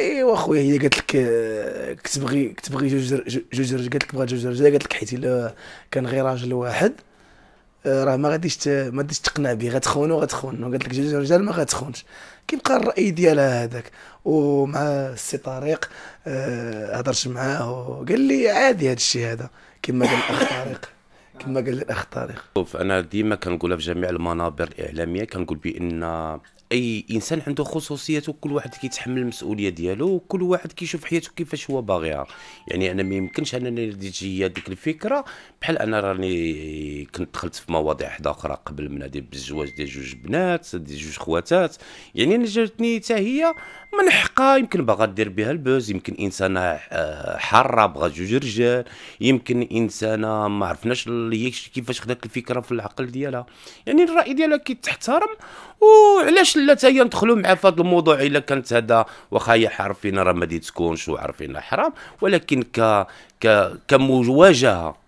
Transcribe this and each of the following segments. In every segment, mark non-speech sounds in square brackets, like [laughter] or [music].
ايوا خويا هي قالت لك كتبغي كتبغي جوج جوج رجال قالت لك بغات جوج رجال قالت لك حيت الا كان غير راجل واحد آه، راه ما غاديش ما غاديش تقنع به غتخونو غتخونو قالت لك جوج رجال ما غتخونش كيبقى الراي ديالها هذاك ومع السي طارق آه، هضرت معاه وقال لي عادي هذا الشيء هذا كما قال الاخ طارق [laughs] كما قال الاخ طارق شوف انا ديما كنقولها في جميع المنابر الاعلاميه كنقول بان اي انسان عنده خصوصيته كل واحد كيتحمل المسؤوليه ديالو وكل واحد كيشوف حياته كيفاش هو باغيها يعني انا ما يمكنش انني تجي هذيك الفكره بحال انا راني كنت دخلت في مواضيع حدا اخرى قبل من هذه بالزواج ديال جوج بنات ديال جوج خواتات يعني انا جاتني حتى هي من حقها يمكن باغا دير بها البوز يمكن انسانه آه، حاره بغا جوج رجال يمكن انسانه ما عرفناش اللي هي كيفاش خدات الفكره في العقل ديالها يعني الراي ديالها كيتحترم وعلاش لا حتى هي ندخلوا مع في هذا الموضوع الا كانت هذا واخا هي عارفين راه ما تكونش وعارفين حرام ولكن ك ك كمواجهه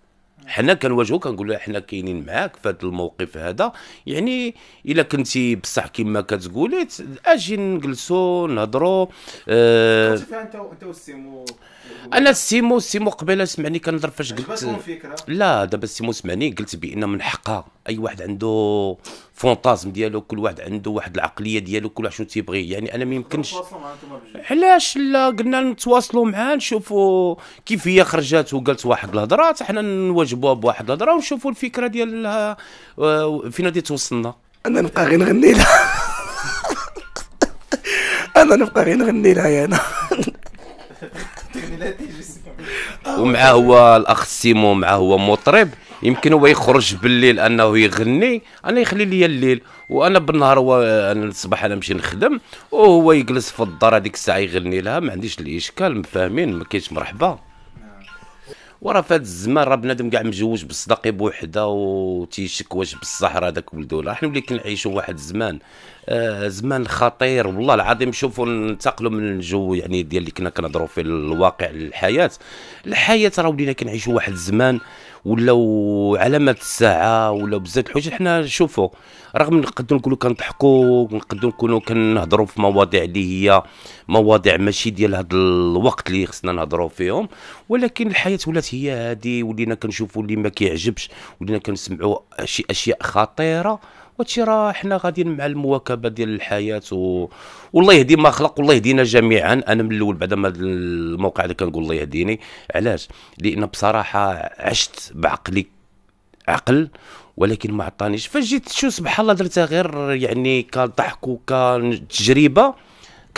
حنا كنواجهو كنقول له حنا كاينين معاك في هذا الموقف هذا يعني الا كنتي بصح كما كتقولي اجي نجلسو نهضرو آه انت انت والسيمو انا السيمو السيمو قبيله سمعني كنهضر فاش قلت لا دابا السيمو سمعني قلت بان من حقها اي واحد عنده فونتازم ديالو كل واحد عنده واحد العقليه ديالو كل واحد شنو تيبغي يعني انا ما يمكنش علاش لا قلنا نتواصلوا معاه نشوفوا كيف هي خرجات وقالت واحد الهضره حتى حنا نواجبوها بواحد الهضره ونشوفوا الفكره ديالها آه، فين غادي توصلنا انا نبقى غير نغني لها [laughs] انا نبقى غير نغني لها انا ومعه هو الاخ سيمون معه هو مطرب يمكن هو يخرج بالليل انه يغني انا يخلي لي الليل وانا بالنهار هو انا الصباح انا نمشي نخدم وهو يجلس في الدار هذيك الساعه يغني لها ما عنديش الاشكال مفاهمين ما كاينش مرحبا وراه في هذا الزمان راه بنادم كاع مجوج بالصداقي بوحده وتيشك واش بصح راه داك ولدو راه حنا ولينا كنعيشوا واحد الزمان آه زمان خطير والله العظيم شوفوا ننتقلوا من الجو يعني ديال اللي كنا كنهضروا فيه الواقع الحياه الحياه راه ولينا كنعيشوا واحد الزمان ولاو علامات الساعه ولاو بزاف الحوايج حنا شوفوا رغم نقدروا نقولوا كنضحكوا ونقدروا نكونوا كنهضروا في مواضيع اللي هي مواضيع ماشي ديال هذا الوقت اللي خصنا نهضروا فيهم ولكن الحياه ولات هي هذه ولينا كنشوفوا اللي ما كيعجبش ولينا كنسمعوا شي اشياء خطيره وهادشي راه حنا غاديين مع المواكبه ديال الحياه و... والله يهدي ما خلق والله يهدينا جميعا انا من الاول بعد ما الموقع اللي كنقول الله يهديني علاش لان بصراحه عشت بعقلي عقل ولكن ما عطانيش فجيت شو سبحان الله درتها غير يعني كضحك وكتجربه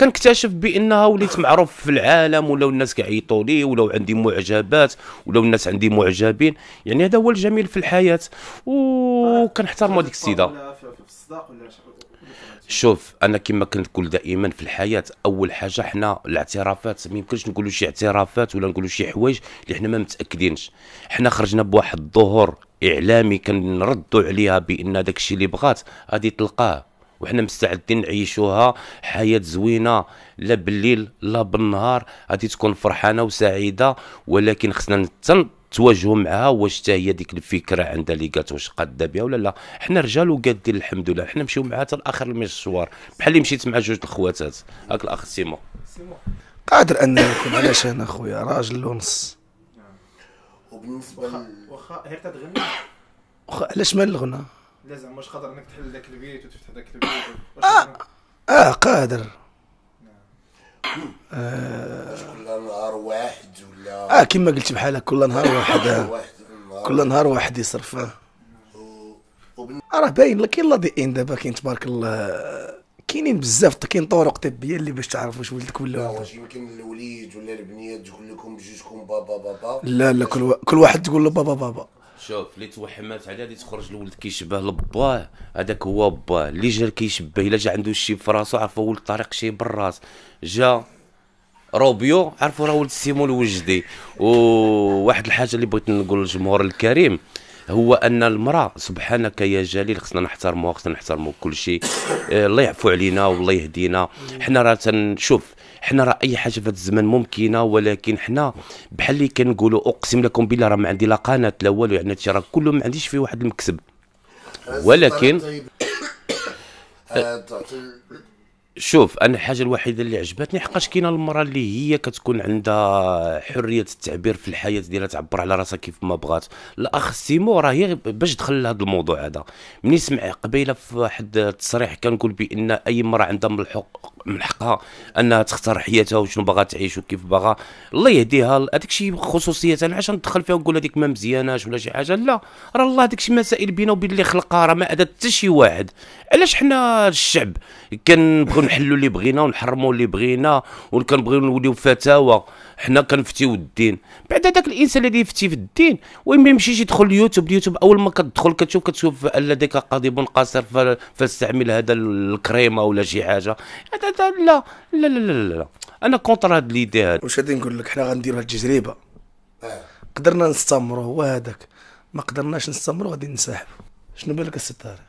كنكتشف بانها وليت معروف في العالم ولو الناس كيعيطوا لي ولو عندي معجبات ولو الناس عندي معجبين يعني هذا هو الجميل في الحياه وكنحترموا هذيك السيده شوف انا كما نقول دائما في الحياه اول حاجه حنا الاعترافات ما يمكنش نقولوا شي اعترافات ولا نقولوا شي حوايج اللي حنا ما متاكدينش حنا خرجنا بواحد الظهور اعلامي كنردوا عليها بان داكشي اللي بغات غادي تلقاه وحنا مستعدين نعيشوها حياه زوينه لا بالليل لا بالنهار غادي تكون فرحانه وسعيده ولكن خصنا تواجهوا معها واش حتى هي ديك الفكره عندها اللي قالت واش قاده بها ولا لا حنا رجال وقادين الحمد لله حنا نمشيو معها حتى لاخر المشوار بحال اللي مشيت مع جوج الخواتات هاك الاخ سيمو قادر ان يكون علاش انا خويا راجل ونص وبالنسبه واخا غير تتغني واخا علاش مال الغنى لا زعما واش خطر انك تحل ذاك البيت وتفتح ذاك البيت اه آه،, اه قادر نعم. كل نهار واحد ولا اه كما قلت بحالك كل نهار واحد آه. كل نهار واحد يصرف آه. راه باين لك يلا دي ان دابا كاين تبارك الله كاينين بزاف كاين طرق طبيه اللي باش تعرف واش ولدك ولا واش يمكن الوليد ولا البنيه تقول لكم بجوجكم بابا بابا لا لا كل, كل واحد تقول له بابا بابا شوف اللي توحمات عليه غادي تخرج الولد كيشبه لباه هذاك هو باه اللي جا كيشبه الا جا عنده شي في راسو عرف ولد طريق شي بالراس جا روبيو عرفوا راه ولد سيمو الوجدي وواحد الحاجه اللي بغيت نقول للجمهور الكريم هو ان المراه سبحانك يا جليل خصنا نحترموها خصنا نحترموا كل شيء آه، الله يعفو علينا والله يهدينا حنا راه تنشوف حنا راه اي حاجه في هذا الزمن ممكنه ولكن حنا بحال اللي كنقولوا اقسم لكم بالله راه ما عندي لا قناه لا والو يعني هادشي راه كله ما عنديش فيه واحد المكسب ولكن شوف انا الحاجه الوحيده اللي عجبتني حقاش كاينه المراه اللي هي كتكون عندها حريه التعبير في الحياه ديالها تعبر على راسها كيف ما بغات الاخ سيمو راه هي باش دخل لهذا الموضوع هذا ملي سمع قبيله في واحد التصريح كنقول بان اي مراه عندها من الحق من حقها انها تختار حياتها وشنو باغا تعيش وكيف باغا الله يهديها هذاك الشيء خصوصيه انا عشان ندخل فيها ونقول هذيك ما مزياناش ولا شي حاجه لا راه الله هذاك الشيء مسائل بينا وبين اللي خلقها راه ما اذى حتى شي واحد علاش حنا الشعب كنبغيو نحلوا اللي بغينا ونحرموا اللي بغينا وكنبغيو نوليو فتاوى حنا كنفتيو الدين بعد هذاك الانسان اللي يفتي في الدين وين ما يمشيش يدخل اليوتيوب اليوتيوب اول ما كتدخل كتشوف كتشوف لديك قاضي قاصر فاستعمل هذا الكريمه ولا شي حاجه لا لا لا لا لا انا كونتر هاد ليدي هاد واش غادي نقول لك حنا غنديروا التجربه آه. قدرنا نستمروا هو هذاك ما قدرناش نستمروا غادي نسحب شنو بالك السي طارق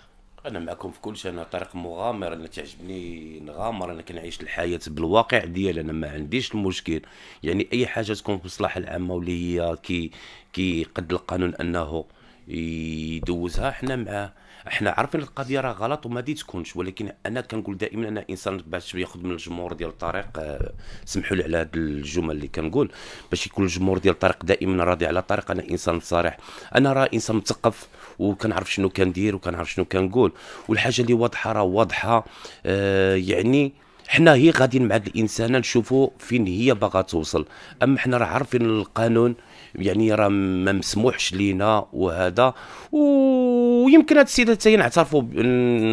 انا معكم في كلشي انا طارق مغامر انا تعجبني نغامر انا كنعيش الحياه بالواقع ديالي انا ما عنديش المشكل يعني اي حاجه تكون في الصلاح العامه واللي هي كي كي قد القانون انه يدوزها حنا معاه احنا عارفين القضيه راه غلط وما دي تكونش ولكن انا كنقول دائما انا انسان باش ياخذ من الجمهور ديال الطريق آه، سمحوا لي على هذه الجمل اللي كنقول باش يكون الجمهور ديال الطريق دائما راضي على الطريق انا انسان صريح انا راه انسان مثقف وكنعرف شنو كندير وكنعرف شنو كنقول والحاجه اللي واضحه راه واضحه آه يعني حنا هي غاديين مع الانسانه نشوفوا فين هي باغا توصل اما حنا راه عارفين القانون يعني راه ما مسموحش لينا وهذا ويمكن هاد السيده حتى نعترفوا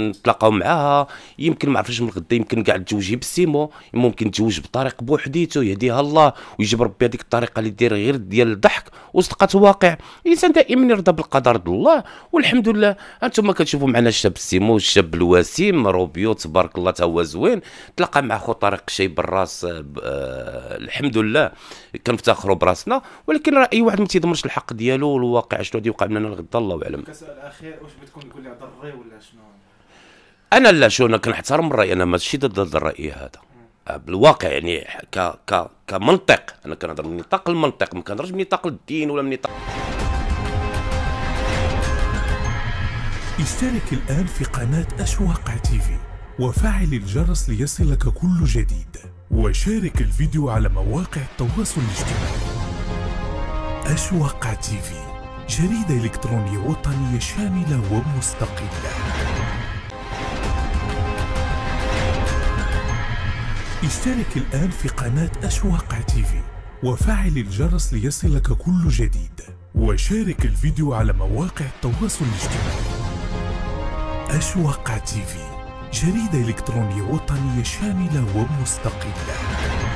نتلاقاو معاها يمكن ما عرفتش من غدا يمكن كاع تزوجي بالسيمو ممكن تزوج بطريق بوحديته يهديها الله ويجيب ربي هذيك الطريقه اللي دير غير ديال الضحك وصدقات واقع الانسان دائما يرضى بالقدر ديال الله والحمد لله انتم كتشوفوا معنا الشاب السيمو الشاب الوسيم روبيو تبارك الله تا هو زوين تلاقى مع خو طارق شي بالراس آه، الحمد لله كنفتخروا براسنا ولكن ولكن راه اي واحد ما تيضمنش الحق ديالو والواقع شنو غادي يوقع من هنا لغدا الله اعلم كسؤال اخير واش بتكون تقول لي ضري ولا شنو انا لا شو انا كنحترم الراي انا ماشي ضد الراي هذا آه، بالواقع يعني ك ك كمنطق انا كنهضر من نطاق المنطق ما كنهضرش من نطاق الدين ولا من نطاق اشترك الان في قناه اشواق تيفي وفعل الجرس ليصلك كل جديد وشارك الفيديو على مواقع التواصل الاجتماعي أشواق تي في جريدة إلكترونية وطنية شاملة ومستقلة اشترك الآن في قناة أشواق تي في وفعل الجرس ليصلك كل جديد وشارك الفيديو على مواقع التواصل الاجتماعي أشواق تي في جريدة إلكترونية وطنية شاملة ومستقلة